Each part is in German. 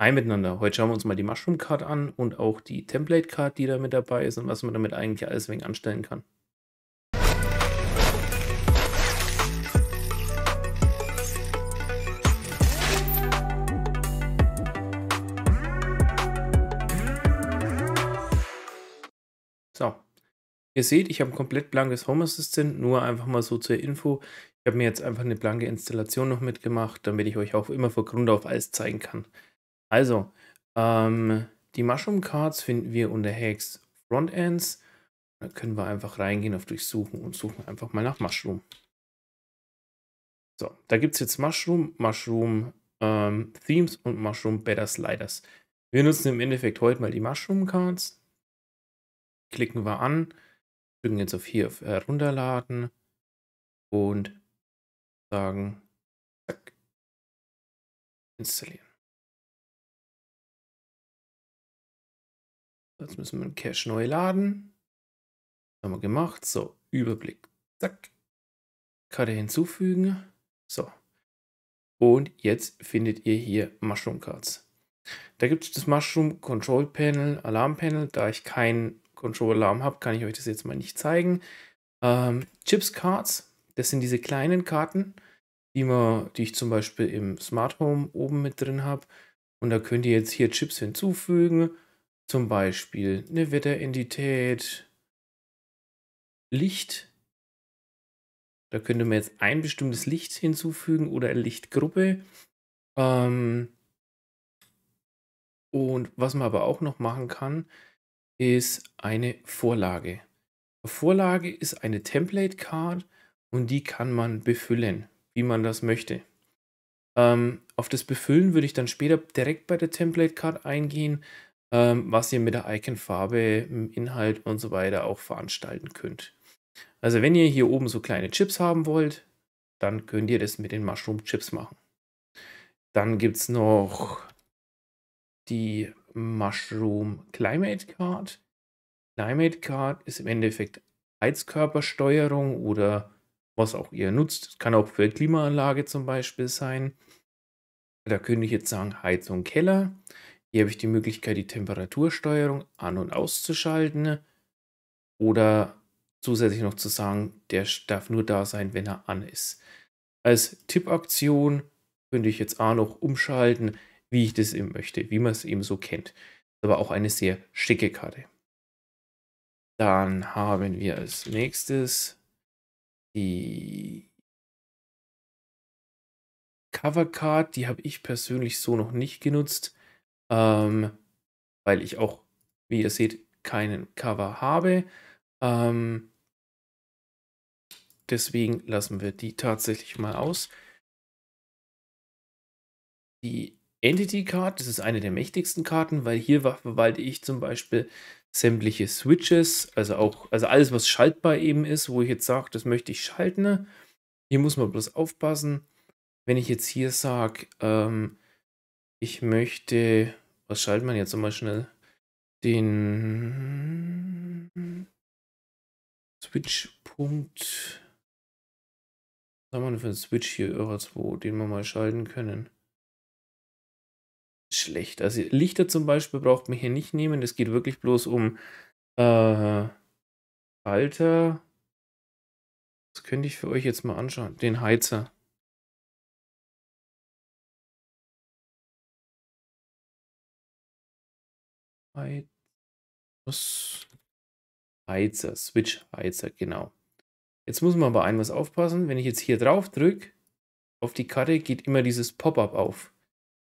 Hi miteinander. Heute schauen wir uns mal die Mushroom Card an und auch die Template Card, die da mit dabei ist und was man damit eigentlich alles wegen anstellen kann. So. Ihr seht, ich habe ein komplett blankes Home Assistant, nur einfach mal so zur Info. Ich habe mir jetzt einfach eine blanke Installation noch mitgemacht, damit ich euch auch immer von Grund auf alles zeigen kann. Also, ähm, die Mushroom Cards finden wir unter Hex Frontends. Da können wir einfach reingehen auf Durchsuchen und suchen einfach mal nach Mushroom. So, da gibt es jetzt Mushroom, Mushroom ähm, Themes und Mushroom Better Sliders. Wir nutzen im Endeffekt heute mal die Mushroom Cards. Klicken wir an, drücken jetzt auf hier auf herunterladen äh, und sagen zack, installieren. Jetzt müssen wir den Cache neu laden. Haben wir gemacht. So, Überblick. Zack. Karte hinzufügen. So. Und jetzt findet ihr hier Mushroom Cards. Da gibt es das Mushroom Control Panel, Alarm Panel. Da ich keinen Control Alarm habe, kann ich euch das jetzt mal nicht zeigen. Ähm, Chips Cards, das sind diese kleinen Karten, die, man, die ich zum Beispiel im Smart Home oben mit drin habe. Und da könnt ihr jetzt hier Chips hinzufügen zum Beispiel eine Wetterentität Licht. Da könnte man jetzt ein bestimmtes Licht hinzufügen oder eine Lichtgruppe. Ähm und was man aber auch noch machen kann, ist eine Vorlage. Vorlage ist eine Template-Card und die kann man befüllen, wie man das möchte. Ähm, auf das Befüllen würde ich dann später direkt bei der Template-Card eingehen ähm, was ihr mit der Icon-Farbe, hm, Inhalt und so weiter auch veranstalten könnt. Also wenn ihr hier oben so kleine Chips haben wollt, dann könnt ihr das mit den Mushroom Chips machen. Dann gibt es noch die Mushroom Climate Card. Climate Card ist im Endeffekt Heizkörpersteuerung oder was auch ihr nutzt. Das kann auch für Klimaanlage zum Beispiel sein. Da könnte ich jetzt sagen Heizung Keller. Hier habe ich die Möglichkeit, die Temperatursteuerung an- und auszuschalten oder zusätzlich noch zu sagen, der darf nur da sein, wenn er an ist. Als Tippaktion könnte ich jetzt auch noch umschalten, wie ich das eben möchte, wie man es eben so kennt. Aber auch eine sehr schicke Karte. Dann haben wir als nächstes die Covercard. Die habe ich persönlich so noch nicht genutzt ähm, weil ich auch, wie ihr seht, keinen Cover habe. Ähm, deswegen lassen wir die tatsächlich mal aus. Die Entity Card, das ist eine der mächtigsten Karten, weil hier verwalte ich zum Beispiel sämtliche Switches, also auch, also alles, was schaltbar eben ist, wo ich jetzt sage, das möchte ich schalten. Ne? Hier muss man bloß aufpassen. Wenn ich jetzt hier sage, ähm, ich möchte. Was schaltet man jetzt einmal schnell? Den Switchpunkt. Was haben wir denn für einen Switch hier irgendwo, den wir mal schalten können? Schlecht. Also Lichter zum Beispiel braucht man hier nicht nehmen. Es geht wirklich bloß um äh, Alter. Das könnte ich für euch jetzt mal anschauen. Den Heizer. Heizer, Switch Heizer, genau. Jetzt muss man aber ein was aufpassen. Wenn ich jetzt hier drauf drücke, auf die Karte geht immer dieses Pop-up auf.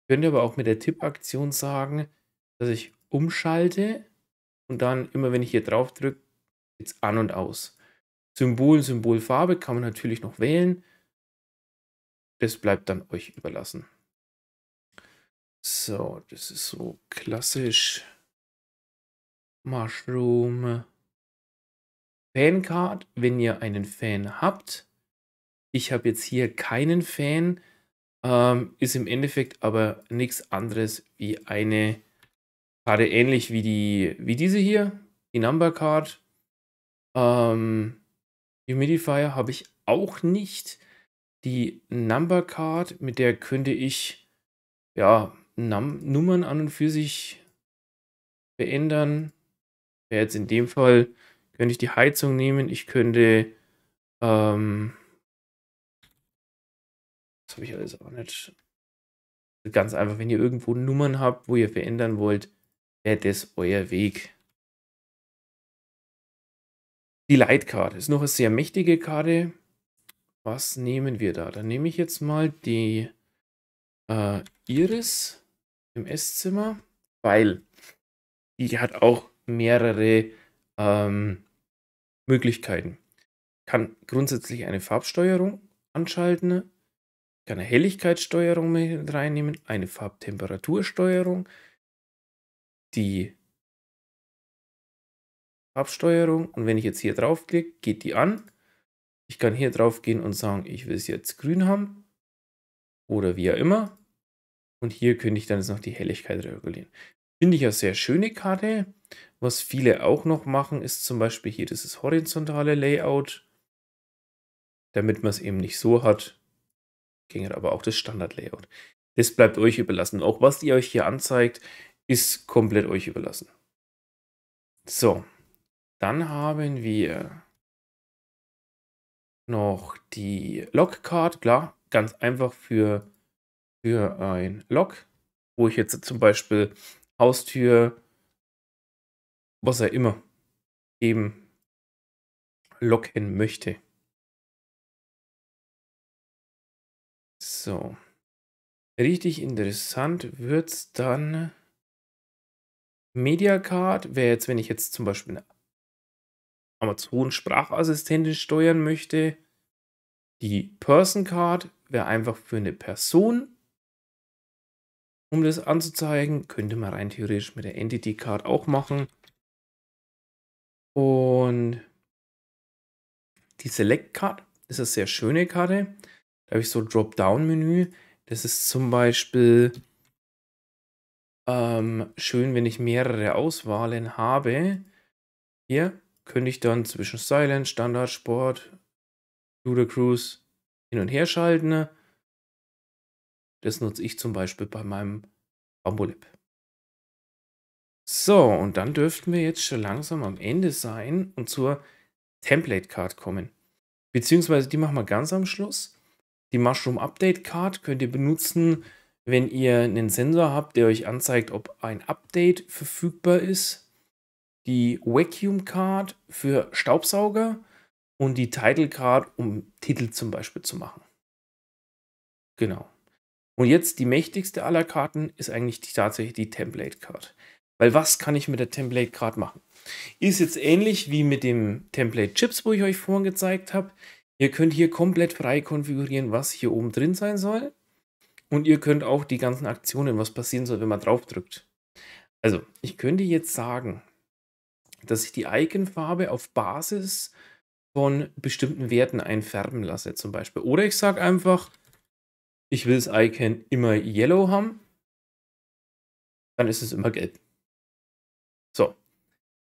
Ich könnte aber auch mit der Tipp-Aktion sagen, dass ich umschalte und dann immer, wenn ich hier drauf drücke, geht es an und aus. Symbol, Symbolfarbe kann man natürlich noch wählen. Das bleibt dann euch überlassen. So, das ist so klassisch. Mushroom Fancard, wenn ihr einen Fan habt. Ich habe jetzt hier keinen Fan, ähm, ist im Endeffekt aber nichts anderes wie eine Karte ähnlich wie, die, wie diese hier, die Number Card. Ähm, Humidifier habe ich auch nicht. Die Number Card, mit der könnte ich ja, Num Nummern an und für sich verändern wäre jetzt in dem Fall, könnte ich die Heizung nehmen, ich könnte, ähm, das habe ich alles auch nicht. Ganz einfach, wenn ihr irgendwo Nummern habt, wo ihr verändern wollt, wäre das euer Weg. Die Leitkarte ist noch eine sehr mächtige Karte. Was nehmen wir da? Dann nehme ich jetzt mal die äh, Iris im Esszimmer, weil die hat auch mehrere ähm, Möglichkeiten. Ich kann grundsätzlich eine Farbsteuerung anschalten, kann eine Helligkeitssteuerung mit reinnehmen, eine Farbtemperatursteuerung, die Farbsteuerung und wenn ich jetzt hier draufklicke, geht die an. Ich kann hier drauf gehen und sagen, ich will es jetzt grün haben oder wie auch immer. Und hier könnte ich dann jetzt noch die Helligkeit regulieren. Finde ich eine sehr schöne Karte. Was viele auch noch machen, ist zum Beispiel hier dieses horizontale Layout, damit man es eben nicht so hat. ging aber auch das Standard-Layout. Das bleibt euch überlassen. Auch was ihr euch hier anzeigt, ist komplett euch überlassen. So, dann haben wir noch die Log-Card. Klar, ganz einfach für, für ein Log, wo ich jetzt zum Beispiel Haustür, was er immer eben locken möchte. So. Richtig interessant wird es dann. Media Card wäre jetzt, wenn ich jetzt zum Beispiel eine Amazon-Sprachassistentin steuern möchte. Die Person Card wäre einfach für eine Person um das anzuzeigen. Könnte man rein theoretisch mit der Entity Card auch machen. Und die Select Card ist eine sehr schöne Karte. Da habe ich so ein Dropdown-Menü. Das ist zum Beispiel ähm, schön, wenn ich mehrere Auswahlen habe. Hier könnte ich dann zwischen Silent, Standard, Sport, Judo Cruise hin und her schalten. Das nutze ich zum Beispiel bei meinem Bambulip. So, und dann dürften wir jetzt schon langsam am Ende sein und zur Template Card kommen. Beziehungsweise die machen wir ganz am Schluss. Die Mushroom Update Card könnt ihr benutzen, wenn ihr einen Sensor habt, der euch anzeigt, ob ein Update verfügbar ist. Die Vacuum Card für Staubsauger und die Title Card, um Titel zum Beispiel zu machen. Genau. Und jetzt die mächtigste aller Karten ist eigentlich die, tatsächlich die Template Card. Weil was kann ich mit der Template Card machen? Ist jetzt ähnlich wie mit dem Template Chips, wo ich euch vorhin gezeigt habe. Ihr könnt hier komplett frei konfigurieren, was hier oben drin sein soll. Und ihr könnt auch die ganzen Aktionen, was passieren soll, wenn man drauf drückt. Also, ich könnte jetzt sagen, dass ich die Icon-Farbe auf Basis von bestimmten Werten einfärben lasse, zum Beispiel. Oder ich sage einfach, ich will das Icon immer yellow haben, dann ist es immer gelb. So,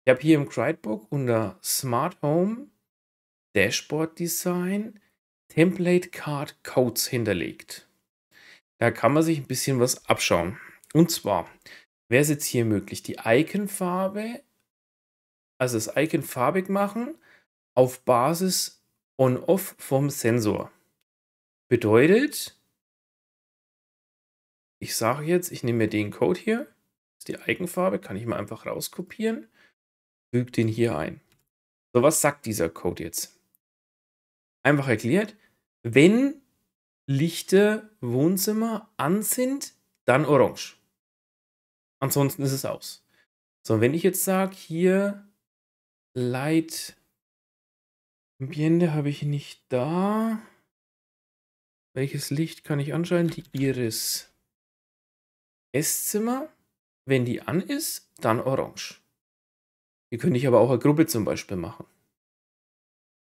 ich habe hier im Gridebook unter Smart Home Dashboard Design Template Card Codes hinterlegt. Da kann man sich ein bisschen was abschauen. Und zwar wäre es jetzt hier möglich, die Icon-Farbe, also das Icon farbig machen, auf Basis On-Off vom Sensor. Bedeutet, ich sage jetzt, ich nehme mir den Code hier, das ist die Eigenfarbe, kann ich mal einfach rauskopieren, füge den hier ein. So, was sagt dieser Code jetzt? Einfach erklärt, wenn lichte Wohnzimmer an sind, dann orange. Ansonsten ist es aus. So, wenn ich jetzt sage, hier Light Ambiente habe ich nicht da. Welches Licht kann ich anschalten? Die Iris. Esszimmer. Wenn die an ist, dann orange. Die könnte ich aber auch eine Gruppe zum Beispiel machen.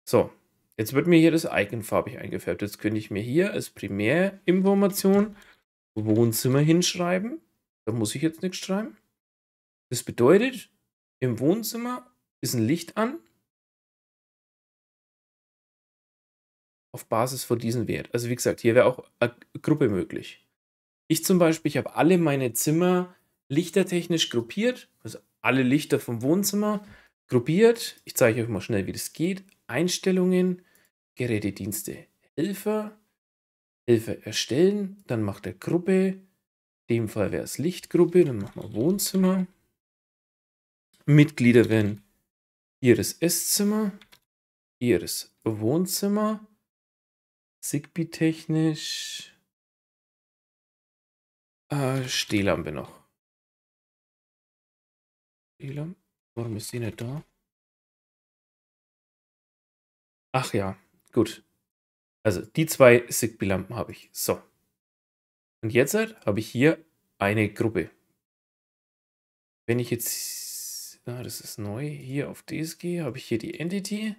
So, jetzt wird mir hier das Icon farbig eingefärbt. Jetzt könnte ich mir hier als Primärinformation Wohnzimmer hinschreiben. Da muss ich jetzt nichts schreiben. Das bedeutet, im Wohnzimmer ist ein Licht an. Auf Basis von diesem Wert. Also wie gesagt, hier wäre auch eine Gruppe möglich. Ich zum Beispiel, ich habe alle meine Zimmer lichtertechnisch gruppiert, also alle Lichter vom Wohnzimmer gruppiert. Ich zeige euch mal schnell, wie das geht. Einstellungen, Gerätedienste, Helfer, Helfer erstellen, dann macht er Gruppe, in dem Fall wäre es Lichtgruppe, dann machen wir Wohnzimmer. Mitglieder werden ihres Esszimmer, ihres Wohnzimmer, Zigbee-technisch, äh, Stehlampe noch. Stehlampe? Warum ist sie nicht da? Ach ja, gut. Also die zwei sigbi lampen habe ich. So. Und jetzt halt habe ich hier eine Gruppe. Wenn ich jetzt, ah, das ist neu, hier auf DSG habe ich hier die Entity.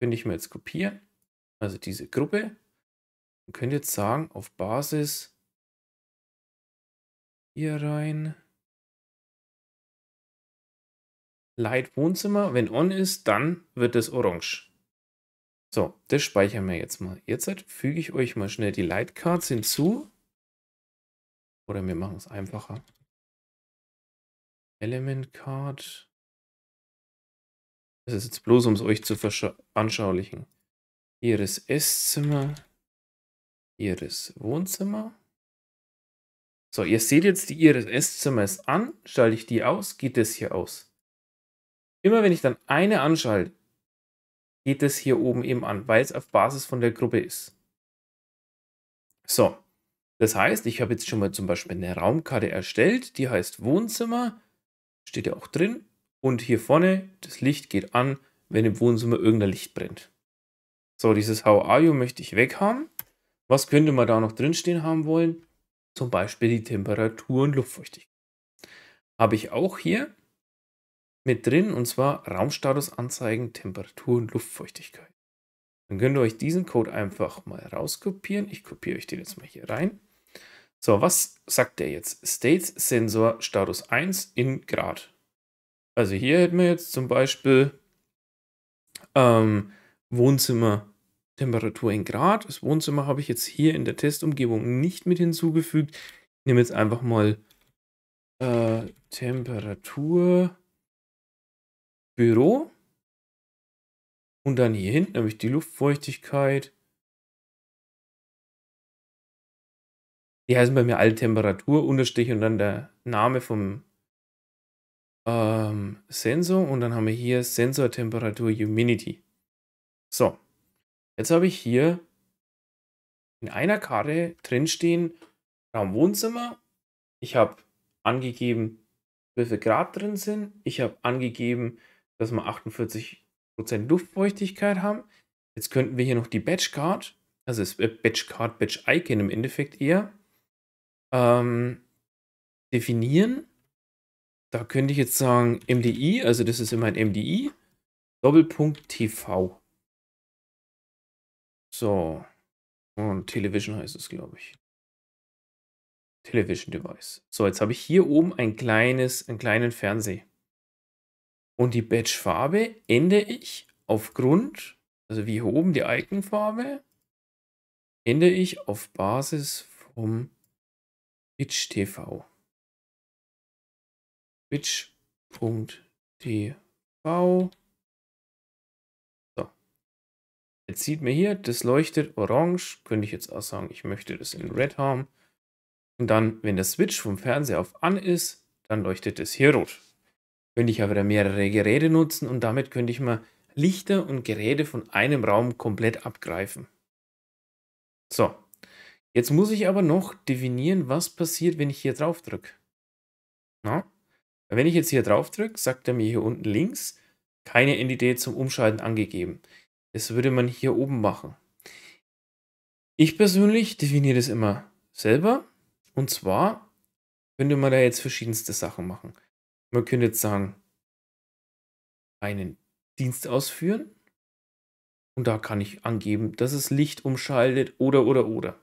Könnte ich mir jetzt kopieren. Also diese Gruppe. Und könnte jetzt sagen, auf Basis hier rein. Light Wohnzimmer. Wenn on ist, dann wird es orange. So, das speichern wir jetzt mal. Jetzt füge ich euch mal schnell die Light Cards hinzu. Oder wir machen es einfacher. Element Card. Das ist jetzt bloß, um es euch zu veranschaulichen. Hier ist Esszimmer. Hier ist Wohnzimmer. So, ihr seht jetzt die IRS-Zimmer sms an, schalte ich die aus, geht das hier aus. Immer wenn ich dann eine anschalte, geht das hier oben eben an, weil es auf Basis von der Gruppe ist. So, das heißt, ich habe jetzt schon mal zum Beispiel eine Raumkarte erstellt, die heißt Wohnzimmer, steht ja auch drin. Und hier vorne, das Licht geht an, wenn im Wohnzimmer irgendein Licht brennt. So, dieses How are you möchte ich weghaben. Was könnte man da noch drinstehen haben wollen? zum Beispiel die Temperatur und Luftfeuchtigkeit. Habe ich auch hier mit drin und zwar Raumstatus anzeigen, Temperatur und Luftfeuchtigkeit. Dann könnt ihr euch diesen Code einfach mal rauskopieren. Ich kopiere euch den jetzt mal hier rein. So, was sagt der jetzt? States Sensor Status 1 in Grad. Also hier hätten wir jetzt zum Beispiel ähm, Wohnzimmer Temperatur in Grad. Das Wohnzimmer habe ich jetzt hier in der Testumgebung nicht mit hinzugefügt. Ich nehme jetzt einfach mal äh, Temperatur Büro. Und dann hier hinten habe ich die Luftfeuchtigkeit. Die heißen bei mir alle Temperatur, Unterstrich und dann der Name vom ähm, Sensor. Und dann haben wir hier Sensor Temperatur Humidity. So, Jetzt habe ich hier in einer Karte drinstehen Raum Wohnzimmer. Ich habe angegeben, wie viel Grad drin sind. Ich habe angegeben, dass wir 48% Luftfeuchtigkeit haben. Jetzt könnten wir hier noch die Batch Card, also das Batch Card, Batch Icon im Endeffekt eher, ähm, definieren. Da könnte ich jetzt sagen MDI, also das ist immer ein MDI, Doppelpunkt TV. So. Und Television heißt es, glaube ich. Television Device. So, jetzt habe ich hier oben ein kleines, einen kleinen Fernseher. Und die Batch-Farbe ändere ich aufgrund, also wie hier oben die Icon-Farbe, ändere ich auf Basis vom Twitch TV. Twitch.tv Jetzt sieht man hier, das leuchtet orange. Könnte ich jetzt auch sagen, ich möchte das in red haben. Und dann, wenn der Switch vom Fernseher auf an ist, dann leuchtet das hier rot. Könnte ich aber mehrere Geräte nutzen und damit könnte ich mal Lichter und Geräte von einem Raum komplett abgreifen. So, jetzt muss ich aber noch definieren, was passiert, wenn ich hier drauf drücke. Wenn ich jetzt hier drauf drücke, sagt er mir hier unten links, keine Entität zum Umschalten angegeben. Das würde man hier oben machen. Ich persönlich definiere das immer selber. Und zwar könnte man da jetzt verschiedenste Sachen machen. Man könnte jetzt sagen, einen Dienst ausführen. Und da kann ich angeben, dass es Licht umschaltet oder oder oder.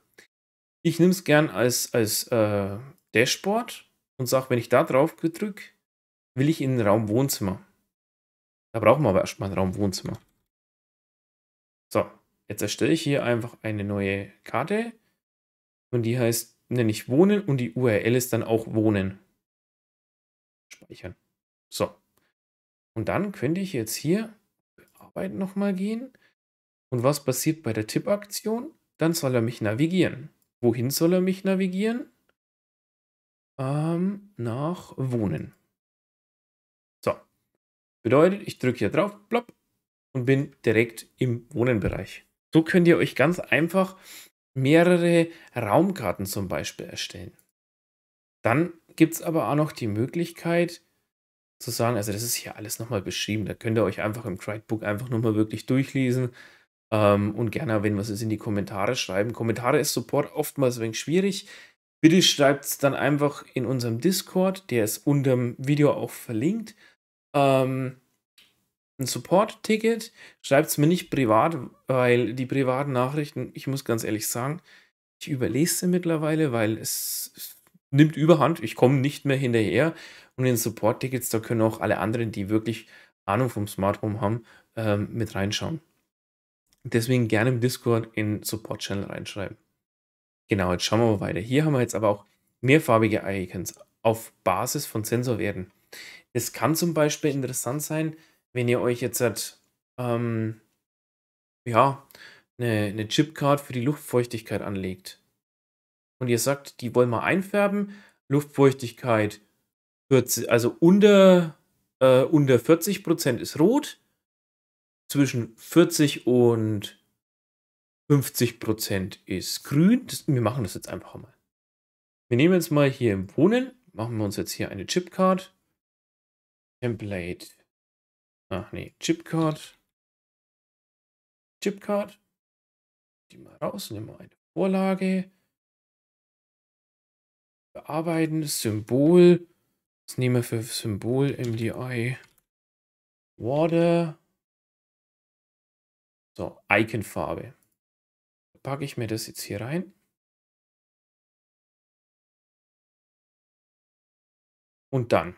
Ich nehme es gern als, als äh, Dashboard und sage, wenn ich da drauf drücke, will ich in den Raum Wohnzimmer. Da brauchen wir aber erstmal einen Raum Wohnzimmer. So, jetzt erstelle ich hier einfach eine neue Karte und die heißt, nenne ich Wohnen und die URL ist dann auch Wohnen. Speichern. So. Und dann könnte ich jetzt hier Bearbeiten nochmal gehen. Und was passiert bei der Tippaktion? Dann soll er mich navigieren. Wohin soll er mich navigieren? Ähm, nach Wohnen. Bedeutet, ich drücke hier drauf, plopp, und bin direkt im Wohnenbereich. So könnt ihr euch ganz einfach mehrere Raumkarten zum Beispiel erstellen. Dann gibt es aber auch noch die Möglichkeit zu sagen, also das ist hier alles nochmal beschrieben, da könnt ihr euch einfach im Guidebook einfach nochmal wirklich durchlesen ähm, und gerne, wenn was ist, in die Kommentare schreiben. Kommentare ist Support oftmals ein wenig schwierig. Bitte schreibt es dann einfach in unserem Discord, der ist unterm Video auch verlinkt. Ähm, ein Support-Ticket. Schreibt es mir nicht privat, weil die privaten Nachrichten, ich muss ganz ehrlich sagen, ich überlese sie mittlerweile, weil es, es nimmt überhand. Ich komme nicht mehr hinterher. Und in Support-Tickets, da können auch alle anderen, die wirklich Ahnung vom Smartphone haben, ähm, mit reinschauen. Deswegen gerne im Discord in Support-Channel reinschreiben. Genau, jetzt schauen wir mal weiter. Hier haben wir jetzt aber auch mehrfarbige Icons auf Basis von Sensorwerten. Es kann zum Beispiel interessant sein, wenn ihr euch jetzt halt, ähm, ja, eine, eine Chipcard für die Luftfeuchtigkeit anlegt und ihr sagt, die wollen wir einfärben, Luftfeuchtigkeit 40, also unter, äh, unter 40 ist rot, zwischen 40 und 50 ist grün. Das, wir machen das jetzt einfach mal. Wir nehmen jetzt mal hier im Wohnen, machen wir uns jetzt hier eine Chipcard. Template Ach nee, Chipcard. Chipcard. Die mal raus, nehmen wir eine Vorlage. Bearbeiten Symbol. Das nehmen wir für Symbol MDI? Water. So, Iconfarbe. Packe ich mir das jetzt hier rein. Und dann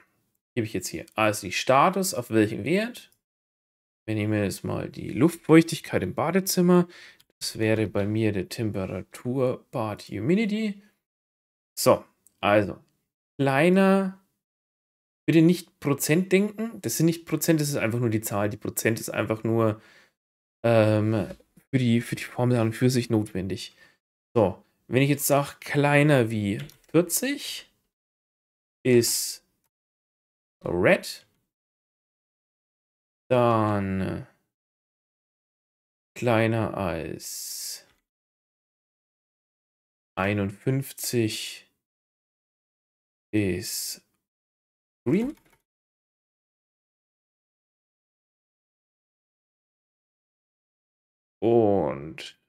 gebe ich jetzt hier ASI Status, auf welchen Wert. Wir nehmen jetzt mal die Luftfeuchtigkeit im Badezimmer. Das wäre bei mir der Temperatur Bad Humidity. So, also kleiner, bitte nicht Prozent denken. Das sind nicht Prozent, das ist einfach nur die Zahl. Die Prozent ist einfach nur ähm, für, die, für die Formel an und für sich notwendig. So, wenn ich jetzt sage, kleiner wie 40 ist Red. Dann äh, kleiner als 51 ist Green. Und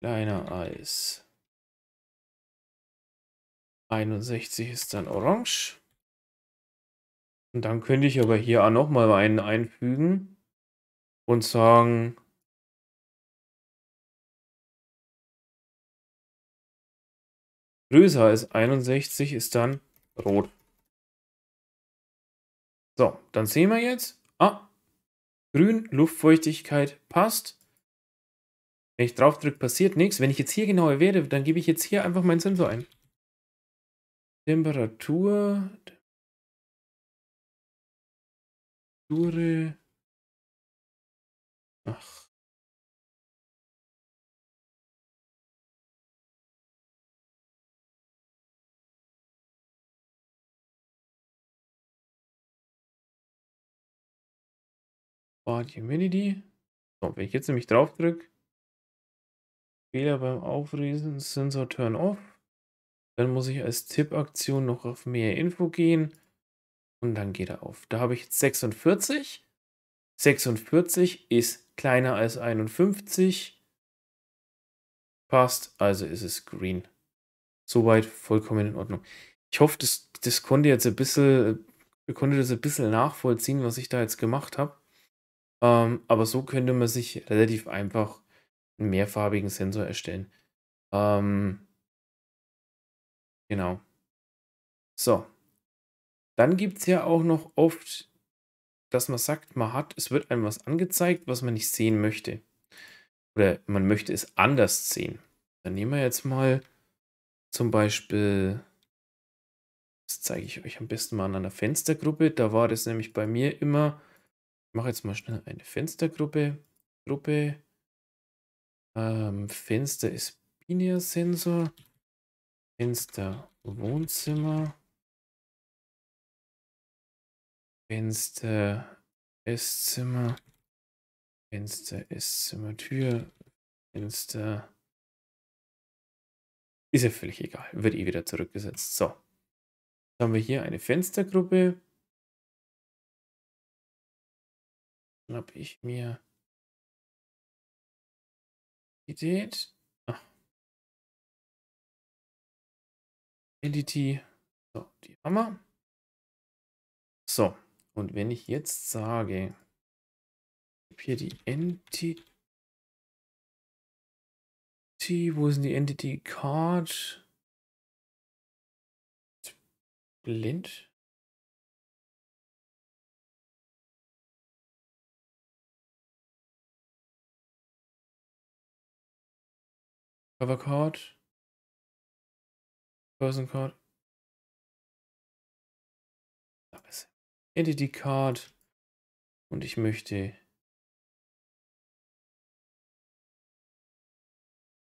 kleiner als 61 ist dann orange. Und dann könnte ich aber hier auch nochmal einen einfügen und sagen, größer als 61 ist dann rot. So, dann sehen wir jetzt, ah, grün, Luftfeuchtigkeit passt. Wenn ich drauf drücke, passiert nichts. Wenn ich jetzt hier genauer werde, dann gebe ich jetzt hier einfach meinen Sensor ein. Temperatur. Temperatur. Ach. Body Humidity. So, wenn ich jetzt nämlich drauf drücke, Fehler beim Aufriesen, Sensor Turn Off. Dann muss ich als Tippaktion noch auf mehr Info gehen. Und dann geht er auf. Da habe ich jetzt 46. 46 ist kleiner als 51. Passt, also ist es green. Soweit vollkommen in Ordnung. Ich hoffe, das, das konnte jetzt ein bisschen, konnte das ein bisschen nachvollziehen, was ich da jetzt gemacht habe. Ähm, aber so könnte man sich relativ einfach einen mehrfarbigen Sensor erstellen. Ähm, Genau. So. Dann gibt es ja auch noch oft, dass man sagt, man hat, es wird einem was angezeigt, was man nicht sehen möchte. Oder man möchte es anders sehen. Dann nehmen wir jetzt mal zum Beispiel, das zeige ich euch am besten mal an einer Fenstergruppe. Da war das nämlich bei mir immer, ich mache jetzt mal schnell eine Fenstergruppe. Gruppe. Ähm, Fenster ist Binär-Sensor. Fenster Wohnzimmer. Fenster Esszimmer. Fenster Esszimmer Tür. Fenster. Ist ja völlig egal. Wird eh wieder zurückgesetzt. So. Jetzt haben wir hier eine Fenstergruppe. Dann habe ich mir Idee. Entity. So, die haben wir. So, und wenn ich jetzt sage, ich hier die Entity. Wo ist denn die Entity Card? Blind. Cover Card. Person Card. Entity Card. Und ich möchte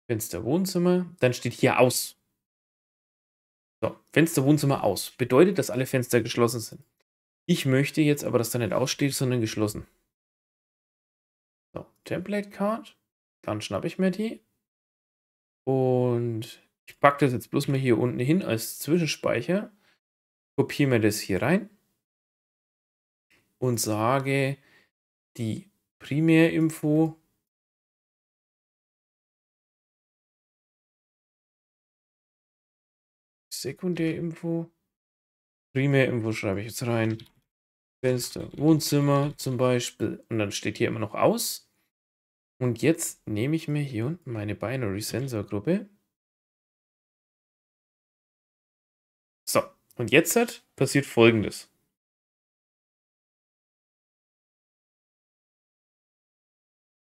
Fenster Wohnzimmer. Dann steht hier aus. So, Fenster Wohnzimmer aus. Bedeutet, dass alle Fenster geschlossen sind. Ich möchte jetzt aber, dass da nicht aussteht, sondern geschlossen. So, Template Card. Dann schnappe ich mir die. Und ich packe das jetzt bloß mal hier unten hin als Zwischenspeicher, kopiere mir das hier rein und sage die Primärinfo Sekundärinfo Primärinfo schreibe ich jetzt rein Fenster Wohnzimmer zum Beispiel und dann steht hier immer noch aus und jetzt nehme ich mir hier unten meine Binary Sensor Gruppe Und jetzt hat, passiert Folgendes.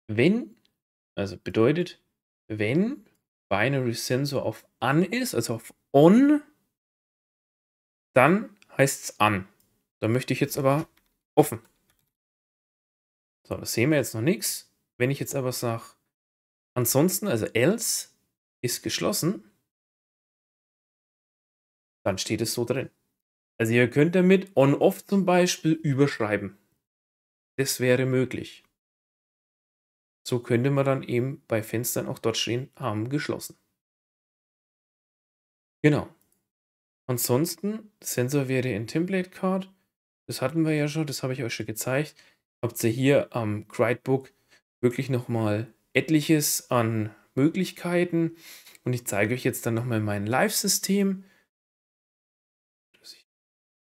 Wenn, also bedeutet, wenn Binary Sensor auf an ist, also auf on, dann heißt es an. Da möchte ich jetzt aber offen. So, das sehen wir jetzt noch nichts. Wenn ich jetzt aber sage, ansonsten, also else ist geschlossen, dann steht es so drin. Also ihr könnt damit on-off zum Beispiel überschreiben. Das wäre möglich. So könnte man dann eben bei Fenstern auch dort stehen, haben geschlossen. Genau. Ansonsten, Sensor wäre in Template Card. Das hatten wir ja schon, das habe ich euch schon gezeigt. Habt ihr hier am Gridebook wirklich nochmal etliches an Möglichkeiten. Und ich zeige euch jetzt dann nochmal mein Live-System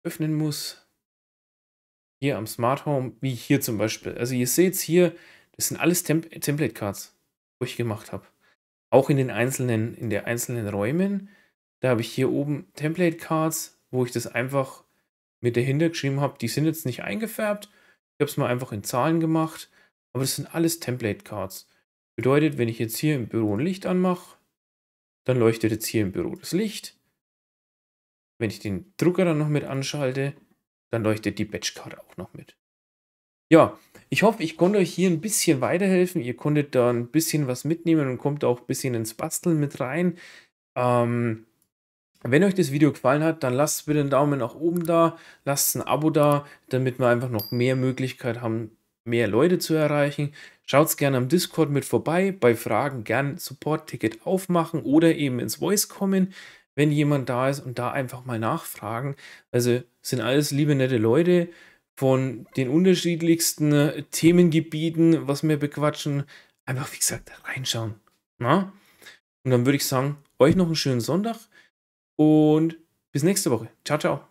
öffnen muss. Hier am Smart Home, wie hier zum Beispiel. Also ihr seht es hier, das sind alles Tem Template Cards, wo ich gemacht habe. Auch in den einzelnen, in der einzelnen Räumen. Da habe ich hier oben Template Cards, wo ich das einfach mit dahinter geschrieben habe. Die sind jetzt nicht eingefärbt. Ich habe es mal einfach in Zahlen gemacht. Aber das sind alles Template Cards. Bedeutet, wenn ich jetzt hier im Büro ein Licht anmache, dann leuchtet jetzt hier im Büro das Licht. Wenn ich den Drucker dann noch mit anschalte, dann leuchtet die Batchcard auch noch mit. Ja, ich hoffe, ich konnte euch hier ein bisschen weiterhelfen. Ihr konntet da ein bisschen was mitnehmen und kommt auch ein bisschen ins Basteln mit rein. Ähm, wenn euch das Video gefallen hat, dann lasst bitte einen Daumen nach oben da, lasst ein Abo da, damit wir einfach noch mehr Möglichkeit haben, mehr Leute zu erreichen. Schaut gerne am Discord mit vorbei, bei Fragen gern Support-Ticket aufmachen oder eben ins Voice kommen wenn jemand da ist und da einfach mal nachfragen. Also sind alles liebe, nette Leute von den unterschiedlichsten Themengebieten, was wir bequatschen. Einfach, wie gesagt, reinschauen. Na? Ne? Und dann würde ich sagen, euch noch einen schönen Sonntag und bis nächste Woche. Ciao, ciao.